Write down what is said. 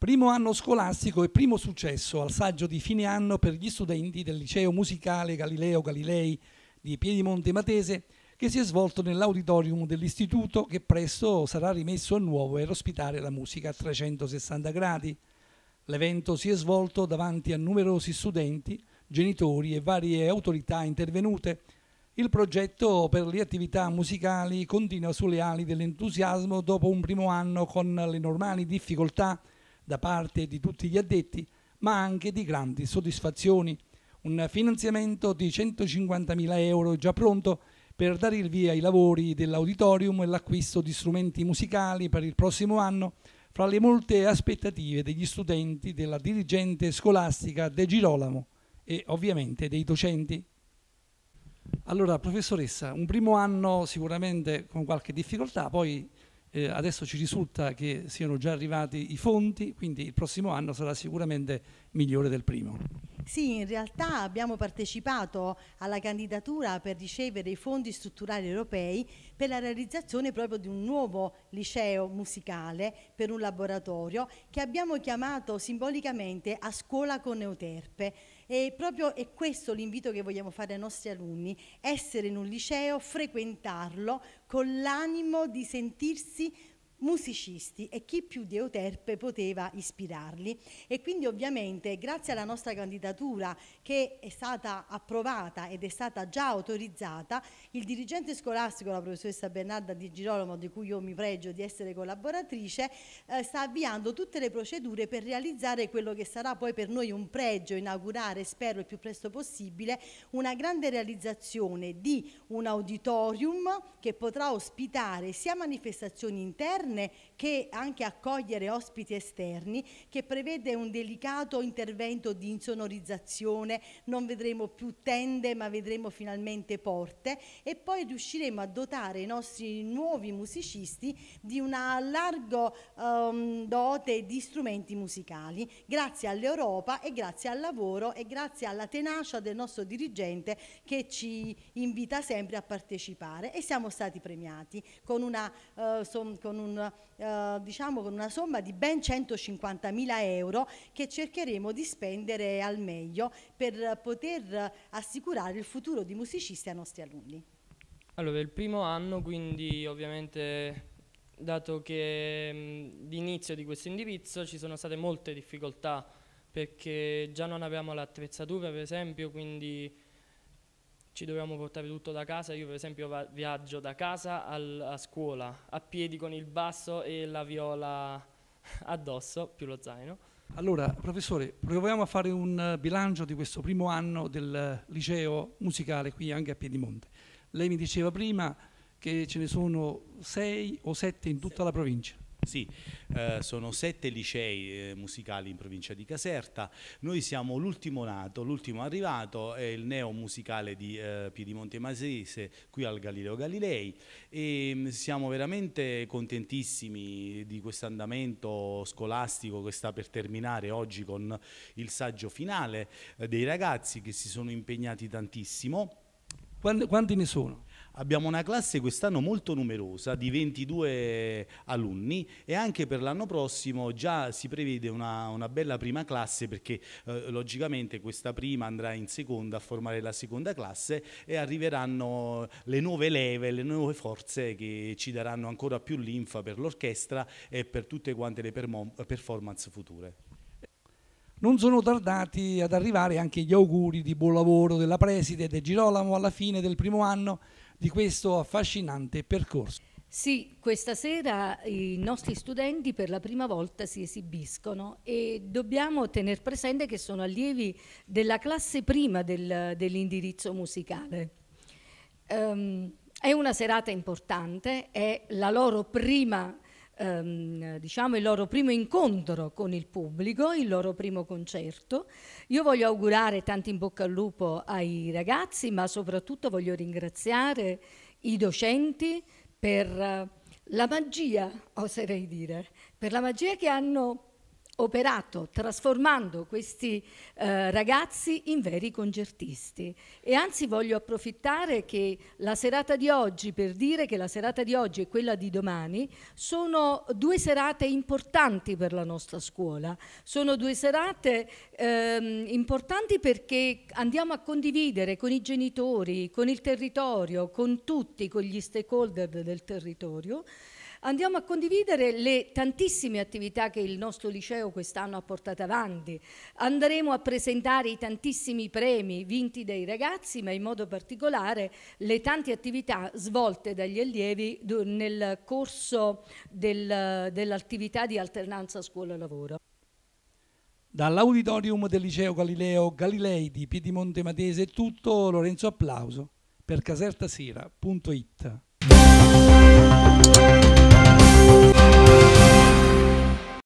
Primo anno scolastico e primo successo al saggio di fine anno per gli studenti del liceo musicale Galileo Galilei di Piedimonte Matese che si è svolto nell'auditorium dell'istituto che presto sarà rimesso a nuovo per ospitare la musica a 360 gradi. L'evento si è svolto davanti a numerosi studenti, genitori e varie autorità intervenute. Il progetto per le attività musicali continua sulle ali dell'entusiasmo dopo un primo anno con le normali difficoltà da parte di tutti gli addetti, ma anche di grandi soddisfazioni. Un finanziamento di 150.000 euro già pronto per dare il via ai lavori dell'auditorium e l'acquisto di strumenti musicali per il prossimo anno, fra le molte aspettative degli studenti, della dirigente scolastica De Girolamo e ovviamente dei docenti. Allora, professoressa, un primo anno sicuramente con qualche difficoltà, poi eh, adesso ci risulta che siano già arrivati i fondi, quindi il prossimo anno sarà sicuramente migliore del primo. Sì, in realtà abbiamo partecipato alla candidatura per ricevere i fondi strutturali europei per la realizzazione proprio di un nuovo liceo musicale per un laboratorio che abbiamo chiamato simbolicamente a scuola con Neuterpe. e proprio è questo l'invito che vogliamo fare ai nostri alunni, essere in un liceo, frequentarlo con l'animo di sentirsi musicisti e chi più di Euterpe poteva ispirarli e quindi ovviamente grazie alla nostra candidatura che è stata approvata ed è stata già autorizzata il dirigente scolastico la professoressa Bernarda Di Girolamo di cui io mi pregio di essere collaboratrice eh, sta avviando tutte le procedure per realizzare quello che sarà poi per noi un pregio inaugurare spero il più presto possibile una grande realizzazione di un auditorium che potrà ospitare sia manifestazioni interne carne che anche accogliere ospiti esterni, che prevede un delicato intervento di insonorizzazione, non vedremo più tende ma vedremo finalmente porte e poi riusciremo a dotare i nostri nuovi musicisti di una larga um, ehm, dote di strumenti musicali, grazie all'Europa e grazie al lavoro e grazie alla tenacia del nostro dirigente che ci invita sempre a partecipare e siamo stati premiati con, una, uh, eh, son, con un uh, eh, diciamo con una somma di ben 150.000 euro che cercheremo di spendere al meglio per poter assicurare il futuro di musicisti ai nostri alunni. Allora, il primo anno, quindi ovviamente dato che mm, l'inizio di questo indirizzo ci sono state molte difficoltà perché già non avevamo l'attrezzatura per esempio, quindi ci dovevamo portare tutto da casa, io per esempio viaggio da casa al, a scuola, a piedi con il basso e la viola addosso, più lo zaino. Allora, professore, proviamo a fare un eh, bilancio di questo primo anno del eh, liceo musicale qui anche a Piedimonte. Lei mi diceva prima che ce ne sono sei o sette in tutta sì. la provincia. Sì, eh, sono sette licei eh, musicali in provincia di Caserta, noi siamo l'ultimo nato, l'ultimo arrivato, è il neo musicale di eh, Piedimonte Masese qui al Galileo Galilei e ehm, siamo veramente contentissimi di questo andamento scolastico che sta per terminare oggi con il saggio finale eh, dei ragazzi che si sono impegnati tantissimo. Quanti ne sono? Abbiamo una classe quest'anno molto numerosa di 22 alunni e anche per l'anno prossimo già si prevede una, una bella prima classe perché eh, logicamente questa prima andrà in seconda a formare la seconda classe e arriveranno le nuove leve, le nuove forze che ci daranno ancora più linfa per l'orchestra e per tutte quante le performance future. Non sono tardati ad arrivare anche gli auguri di buon lavoro della preside De Girolamo alla fine del primo anno di questo affascinante percorso. Sì, questa sera i nostri studenti per la prima volta si esibiscono e dobbiamo tener presente che sono allievi della classe prima del, dell'indirizzo musicale. Um, è una serata importante, è la loro prima ehm, diciamo, il loro primo incontro con il pubblico, il loro primo concerto. Io voglio augurare tanti in bocca al lupo ai ragazzi, ma soprattutto voglio ringraziare i docenti per la magia, oserei dire, per la magia che hanno operato trasformando questi eh, ragazzi in veri concertisti e anzi voglio approfittare che la serata di oggi per dire che la serata di oggi e quella di domani sono due serate importanti per la nostra scuola sono due serate ehm, importanti perché andiamo a condividere con i genitori con il territorio con tutti con gli stakeholder del territorio andiamo a condividere le tantissime attività che il nostro liceo quest'anno ha portato avanti. Andremo a presentare i tantissimi premi vinti dai ragazzi, ma in modo particolare le tante attività svolte dagli allievi nel corso del, dell'attività di alternanza scuola-lavoro. Dall'auditorium del liceo Galileo Galilei di Piedimonte Matese è tutto, Lorenzo Applauso per casertasera.it.